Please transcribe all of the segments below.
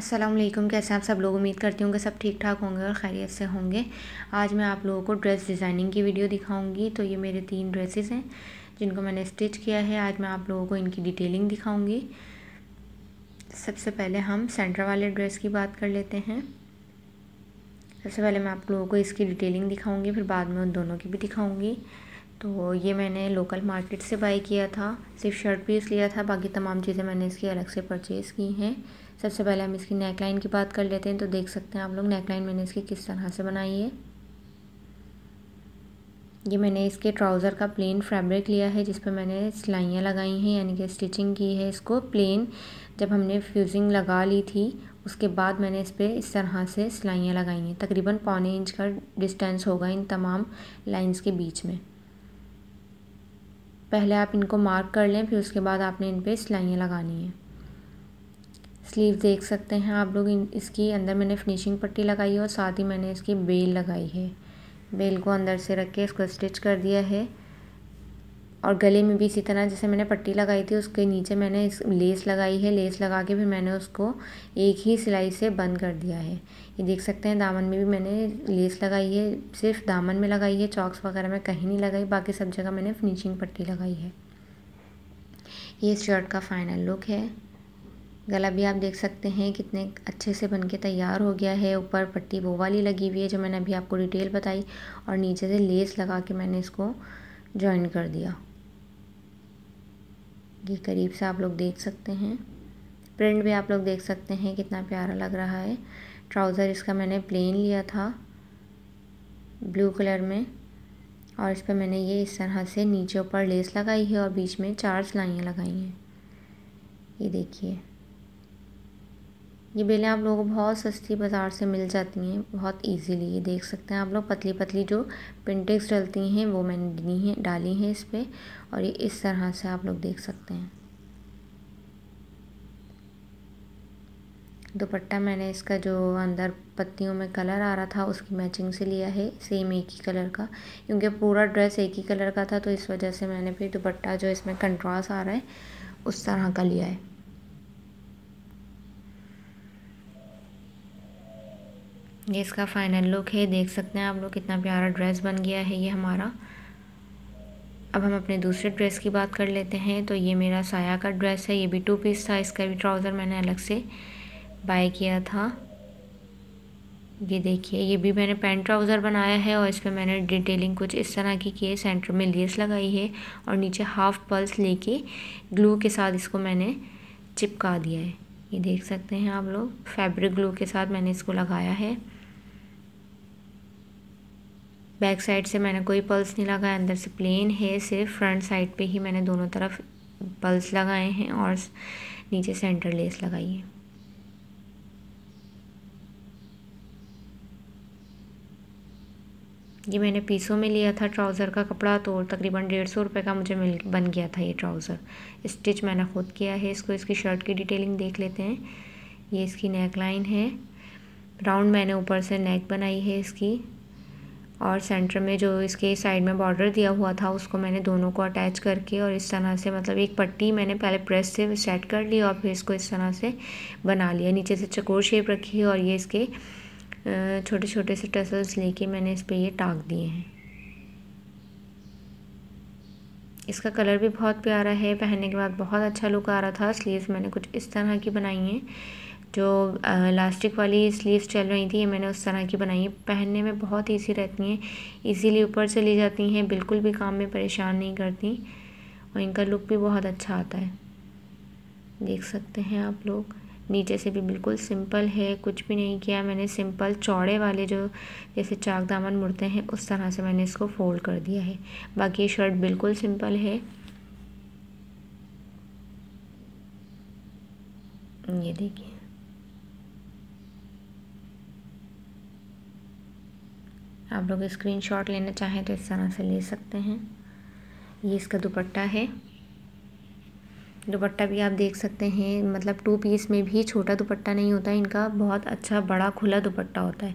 वालेकुम कैसे आप सब लोग उम्मीद करती हूँ कि सब ठीक ठाक होंगे और खैरियत से होंगे आज मैं आप लोगों को ड्रेस डिज़ाइनिंग की वीडियो दिखाऊंगी तो ये मेरे तीन ड्रेसेस हैं जिनको मैंने स्टिच किया है आज मैं आप लोगों को इनकी डिटेलिंग दिखाऊंगी सबसे पहले हम सेंटर वाले ड्रेस की बात कर लेते हैं सबसे पहले मैं आप लोगों को इसकी डिटेलिंग दिखाऊँगी फिर बाद में उन दोनों की भी दिखाऊँगी तो ये मैंने लोकल मार्केट से बाई किया था सिर्फ शर्ट पीस लिया था बाकी तमाम चीज़ें मैंने इसकी अलग से परचेज़ की हैं सबसे पहले हम इसकी नेक लाइन की बात कर लेते हैं तो देख सकते हैं आप लोग नेक लाइन मैंने इसकी किस तरह से बनाई है ये मैंने इसके ट्राउज़र का प्लेन फैब्रिक लिया है जिस पर मैंने सिलाइयाँ लगाई हैं यानी कि स्टिचिंग की है इसको प्लेन जब हमने फ्यूजिंग लगा ली थी उसके बाद मैंने इस पर इस तरह से सिलाइयाँ लगाई हैं तकरीबन पौने इंच का डिस्टेंस होगा इन तमाम लाइंस के बीच में पहले आप इनको मार्क कर लें फिर उसके बाद आपने इन पर सिलाइयाँ लगानी हैं स्लीव देख सकते हैं आप लोग इन इसकी अंदर मैंने फिनिशिंग पट्टी लगाई है और साथ ही मैंने इसकी बेल लगाई है बेल को अंदर से रख के इसको स्टिच कर दिया है और गले में भी इसी तरह जैसे मैंने पट्टी लगाई थी उसके नीचे मैंने इस लेस लगाई है लेस लगा के भी मैंने उसको एक ही सिलाई से बंद कर दिया है ये देख सकते हैं दामन में भी मैंने लेस लगाई है सिर्फ दामन में लगाई है चॉक्स वगैरह में कहीं नहीं लगाई बाकी सब जगह मैंने फिनिशिंग पट्टी लगाई है ये शर्ट का फाइनल लुक है गला भी आप देख सकते हैं कितने अच्छे से बन के तैयार हो गया है ऊपर पट्टी वो वाली लगी हुई है जो मैंने अभी आपको डिटेल बताई और नीचे से लेस लगा के मैंने इसको ज्वाइन कर दिया ये करीब से आप लोग देख सकते हैं प्रिंट भी आप लोग देख सकते हैं कितना प्यारा लग रहा है ट्राउज़र इसका मैंने प्लेन लिया था ब्लू कलर में और इस पर मैंने ये इस तरह से नीचे ऊपर लेस लगाई है और बीच में चार सिलाइयाँ लगाई हैं ये देखिए ये बेलें आप लोगों को बहुत सस्ती बाज़ार से मिल जाती हैं बहुत इजीली ये देख सकते हैं आप लोग पतली पतली जो पिंटिक्स डलती हैं वो मैंने दी हैं डाली हैं इस पर और ये इस तरह से आप लोग देख सकते हैं दुपट्टा मैंने इसका जो अंदर पत्तियों में कलर आ रहा था उसकी मैचिंग से लिया है सेम एक ही कलर का क्योंकि पूरा ड्रेस एक ही कलर का था तो इस वजह से मैंने फिर दुपट्टा जो इसमें कंट्रास्ट आ रहा है उस तरह का लिया है ये इसका फाइनल लुक है देख सकते हैं आप लोग कितना प्यारा ड्रेस बन गया है ये हमारा अब हम अपने दूसरे ड्रेस की बात कर लेते हैं तो ये मेरा साया का ड्रेस है ये भी टू पीस था इसका भी ट्राउज़र मैंने अलग से बाय किया था ये देखिए ये भी मैंने पैंट ट्राउज़र बनाया है और इस पर मैंने डिटेलिंग कुछ इस तरह की की है सेंटर में लेस लगाई है और नीचे हाफ़ पल्स लेके ग्लू के साथ इसको मैंने चिपका दिया है ये देख सकते हैं आप लोग फैब्रिक ग्लू के साथ मैंने इसको लगाया है बैक साइड से मैंने कोई पल्स नहीं लगाया अंदर से प्लेन है सिर्फ फ्रंट साइड पे ही मैंने दोनों तरफ पल्स लगाए हैं और नीचे सेंटर लेस लगाई है ये मैंने पीसों में लिया था ट्राउज़र का कपड़ा तो तकरीबन डेढ़ सौ रुपये का मुझे मिल बन गया था ये ट्राउज़र स्टिच मैंने ख़ुद किया है इसको इसकी शर्ट की डिटेलिंग देख लेते हैं ये इसकी नेक लाइन है राउंड मैंने ऊपर से नेक बनाई है इसकी और सेंटर में जो इसके साइड में बॉर्डर दिया हुआ था उसको मैंने दोनों को अटैच करके और इस तरह से मतलब एक पट्टी मैंने पहले प्रेस से सेट कर ली और फिर इसको इस तरह से बना लिया नीचे से चकोर शेप रखी और ये इसके छोटे छोटे से टसल्स लेके मैंने इस पर ये टाँग दिए हैं इसका कलर भी बहुत प्यारा है पहनने के बाद बहुत अच्छा लुक आ रहा था स्लीव्स मैंने कुछ इस तरह की बनाई हैं जो इलास्टिक वाली स्लीव्स चल रही थी ये मैंने उस तरह की बनाई है पहनने में बहुत ईजी रहती हैं इजीली ऊपर चली जाती हैं बिल्कुल भी काम में परेशान नहीं करती और इनका लुक भी बहुत अच्छा आता है देख सकते हैं आप लोग नीचे से भी बिल्कुल सिंपल है कुछ भी नहीं किया मैंने सिंपल चौड़े वाले जो जैसे चाक दामन मुड़ते हैं उस तरह से मैंने इसको फोल्ड कर दिया है बाकी ये शर्ट बिल्कुल सिंपल है ये देखिए आप लोग स्क्रीन शॉट लेना चाहें तो इस तरह से ले सकते हैं ये इसका दुपट्टा है दुपट्टा भी आप देख सकते हैं मतलब टू पीस में भी छोटा दुपट्टा नहीं होता इनका बहुत अच्छा बड़ा खुला दुपट्टा होता है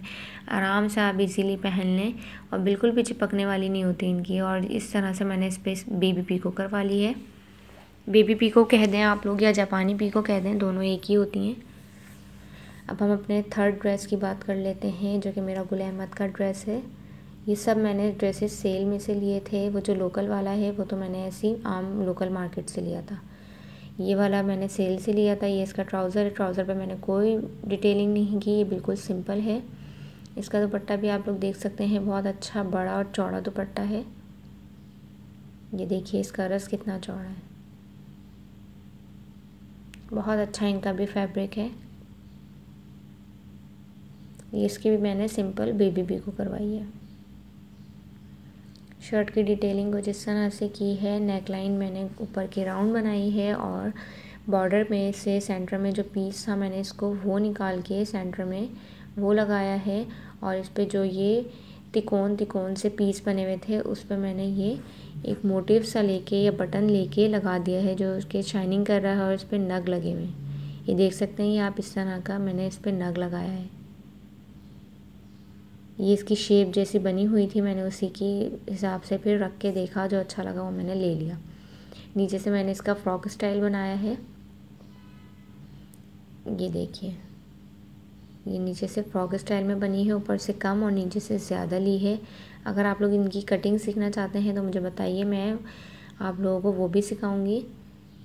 आराम से आप इजीली पहन लें और बिल्कुल भी चिपकने वाली नहीं होती इनकी और इस तरह से मैंने इस पर बेबी पीको करवा ली है बेबी पीको कह दें आप लोग या जापानी पीको कह दें दोनों एक ही होती हैं अब हम अपने थर्ड ड्रेस की बात कर लेते हैं जो कि मेरा गुल अहमद का ड्रेस है ये सब मैंने ड्रेसेस सेल में से लिए थे वो जो लोकल वाला है वो तो मैंने ऐसी आम लोकल मार्केट से लिया था ये वाला मैंने सेल से लिया था ये इसका ट्राउज़र है ट्राउज़र पे मैंने कोई डिटेलिंग नहीं की ये बिल्कुल सिंपल है इसका दुपट्टा भी आप लोग देख सकते हैं बहुत अच्छा बड़ा और चौड़ा दुपट्टा है ये देखिए इसका रस कितना चौड़ा है बहुत अच्छा इनका भी फैब्रिक है इसकी भी मैंने सिंपल बेबी बी को करवाई है शर्ट की डिटेलिंग को जिस तरह से की है नेक लाइन मैंने ऊपर की राउंड बनाई है और बॉर्डर में से सेंटर में जो पीस था मैंने इसको वो निकाल के सेंटर में वो लगाया है और इस पर जो ये तिकोन तिकोन से पीस बने हुए थे उस पर मैंने ये एक मोटिव सा लेके या बटन लेके लगा दिया है जो उसके शाइनिंग कर रहा है और इस पर नग लगे हुए ये देख सकते हैं ये आप इस तरह का मैंने इस पर नग लगाया है ये इसकी शेप जैसी बनी हुई थी मैंने उसी के हिसाब से फिर रख के देखा जो अच्छा लगा वो मैंने ले लिया नीचे से मैंने इसका फ्रॉक स्टाइल बनाया है ये देखिए ये नीचे से फ्रॉक स्टाइल में बनी है ऊपर से कम और नीचे से ज़्यादा ली है अगर आप लोग इनकी कटिंग सीखना चाहते हैं तो मुझे बताइए मैं आप लोगों को वो भी सिखाऊंगी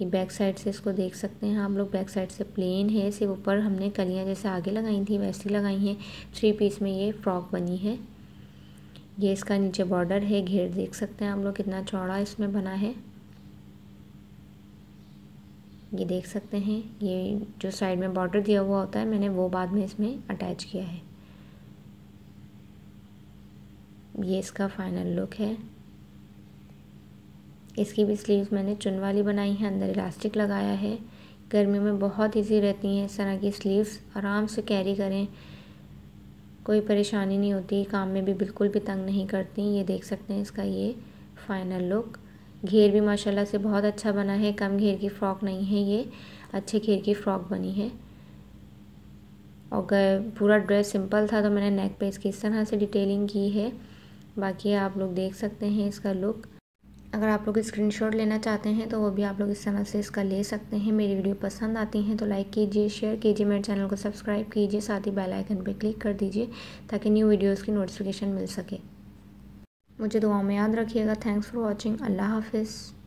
ये बैक साइड से इसको देख सकते हैं हम लोग बैक साइड से प्लेन है सिर्फ ऊपर हमने कलियाँ जैसे आगे लगाई थी वैसी लगाई हैं थ्री पीस में ये फ्रॉक बनी है ये इसका नीचे बॉर्डर है घेर देख सकते हैं हम लोग कितना चौड़ा इसमें बना है ये देख सकते हैं ये जो साइड में बॉर्डर दिया हुआ होता है मैंने वो बाद में इसमें अटैच किया है ये इसका फाइनल लुक है इसकी भी स्लीव्स मैंने चुन वाली बनाई है अंदर इलास्टिक लगाया है गर्मी में बहुत इजी रहती हैं इस तरह की स्लीव्स आराम से कैरी करें कोई परेशानी नहीं होती काम में भी बिल्कुल भी तंग नहीं करती ये देख सकते हैं इसका ये फाइनल लुक घेर भी माशाल्लाह से बहुत अच्छा बना है कम घेर की फ़्रॉक नहीं है ये अच्छे घेर की फ़्रॉक बनी है और पूरा ड्रेस सिंपल था तो मैंने नेक पे इसकी इस तरह से डिटेलिंग की है बाकी आप लोग देख सकते हैं इसका लुक अगर आप लोग स्क्रीनशॉट लेना चाहते हैं तो वो भी आप लोग इस तरह से इसका ले सकते हैं मेरी वीडियो पसंद आती हैं तो लाइक कीजिए शेयर कीजिए मेरे चैनल को सब्सक्राइब कीजिए साथ ही बेल आइकन पर क्लिक कर दीजिए ताकि न्यू वीडियोज़ की नोटिफिकेशन मिल सके मुझे दुआ में याद रखिएगा थैंक्स फॉर वॉचिंग अल्लाह हाफिज़